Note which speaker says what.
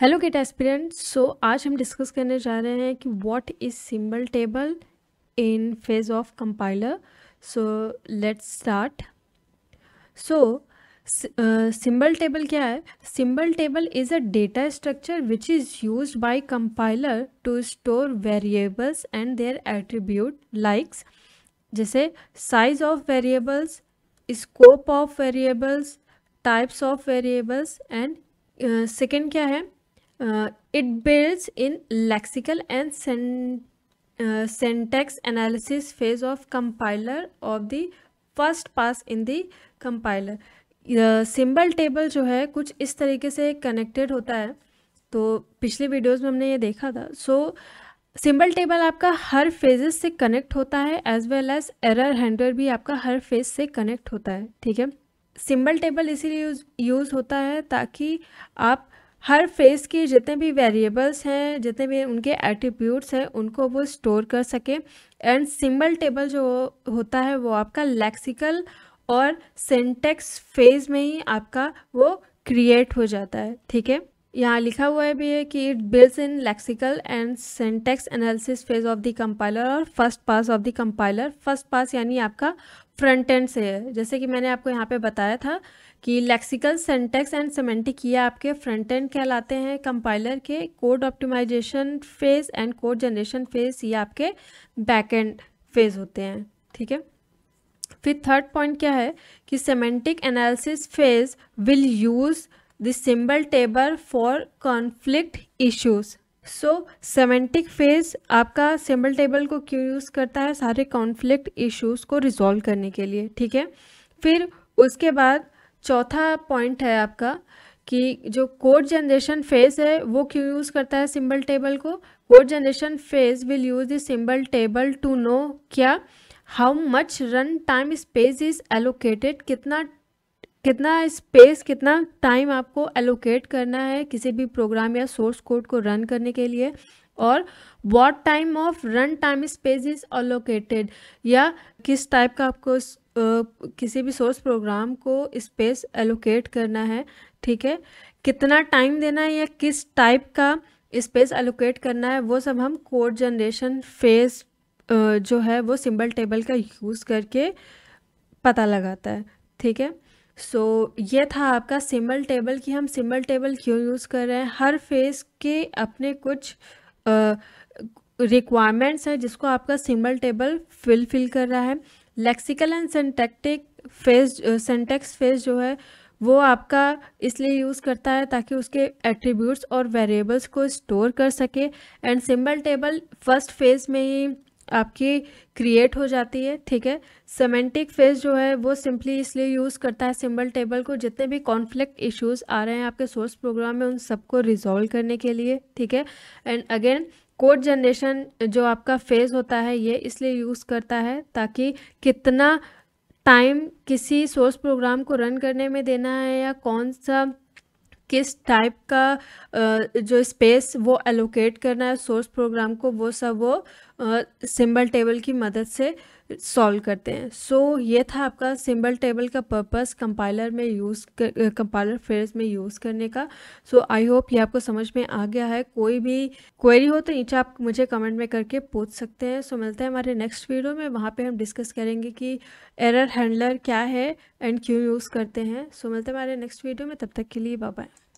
Speaker 1: hello gate aspirant सो आज हम discuss करने जा रहे हैं कि what is symbol table in phase of compiler so let's start so symbol table क्या है symbol table is a data structure which is use by compiler to store variables and their attribute likes जैसे size of variables scope of variables types of variables and second क्या है it uh, builds in lexical and syntax analysis phase of phase of compiler first pass in pass in the symbol table uh, जो है कुछ इस तरीके से connected होता है तो पिछले वीडियोस में हमने ये देखा था सो सिंबल टेबल आपका हर फेजेस से कनेक्ट होता है as well as error handler भी आपका हर फेज से कनेक्ट होता है ठीक है सिंबल टेबल इसीलिए यूज़ होता है ताकि आप हर फेस के जितने भी वेरिएबल्स हैं जितने भी उनके एट्रीब्यूट्स हैं उनको वो स्टोर कर सके एंड सिंबल टेबल जो होता है वो आपका लेक्सिकल और सेंटेक्स फेज में ही आपका वो क्रिएट हो जाता है ठीक है यहाँ लिखा हुआ है भी है कि it builds in lexical and syntax analysis phase of the compiler और first pass of the compiler first pass यानी आपका फ्रंट एंड से है जैसे कि मैंने आपको यहाँ पे बताया था कि लेक्सिकल सेंटेक्स एंड सेमेंटिक ये आपके फ्रंट एंड कहलाते हैं कंपाइलर के code optimisation phase and code generation phase ये आपके बैक एंड फेज होते हैं ठीक है फिर थर्ड पॉइंट क्या है कि semantic analysis phase will use the symbol table for conflict issues so semantic phase आपका सिंबल टेबल को क्यों यूज़ करता है सारे कॉन्फ्लिक्ट इश्यूज को रिजॉल्व करने के लिए ठीक है फिर उसके बाद चौथा पॉइंट है आपका कि जो कोड जनरेशन फेज है वो क्यों यूज़ करता है सिंबल टेबल को code generation phase will use the symbol table to know क्या how much run time space is allocated कितना कितना स्पेस कितना टाइम आपको एलोकेट करना है किसी भी प्रोग्राम या सोर्स कोड को रन करने के लिए और what time of run time space is allocated या किस टाइप का आपको uh, किसी भी सोर्स प्रोग्राम को स्पेस एलोकेट करना है ठीक है कितना टाइम देना है या किस टाइप का स्पेस एलोकेट करना है वो सब हम कोड जनरेशन फेस जो है वो सिंबल टेबल का यूज़ करके पता लगाता है ठीक है सो so, ये था आपका सिम्बल टेबल कि हम सिम्बल टेबल क्यों यूज़ कर रहे हैं हर फेज़ के अपने कुछ रिक्वायरमेंट्स हैं जिसको आपका सिम्बल टेबल फिलफिल कर रहा है lexical and syntactic phase syntax phase जो है वो आपका इसलिए यूज़ करता है ताकि उसके एट्रीब्यूट्स और वेरिएबल्स को स्टोर कर सके and symbol table first phase में ही आपकी क्रिएट हो जाती है ठीक है सेमेंटिक फेज जो है वो सिंपली इसलिए यूज़ करता है सिंबल टेबल को जितने भी कॉन्फ्लिक्ट इश्यूज आ रहे हैं आपके सोर्स प्रोग्राम में उन सबको रिजॉल्व करने के लिए ठीक है एंड अगेन कोड जनरेशन जो आपका फेज़ होता है ये इसलिए यूज़ करता है ताकि कितना टाइम किसी सोर्स प्रोग्राम को रन करने में देना है या कौन सा किस टाइप का जो स्पेस वो एलोकेट करना है सोर्स प्रोग्राम को वो सब वो सिंबल टेबल की मदद से सॉल्व करते हैं सो so, ये था आपका सिंबल टेबल का पर्पस कंपाइलर में यूज़ कंपाइलर फेज में यूज़ करने का सो आई होप ये आपको समझ में आ गया है कोई भी क्वेरी हो तो नीचे आप मुझे कमेंट में करके पूछ सकते हैं सो so, मिलते हैं हमारे नेक्स्ट वीडियो में वहाँ पे हम डिस्कस करेंगे कि एरर हैंडलर क्या है एंड क्यों यूज़ करते हैं सो so, मिलते हैं हमारे नेक्स्ट वीडियो में तब तक के लिए बाय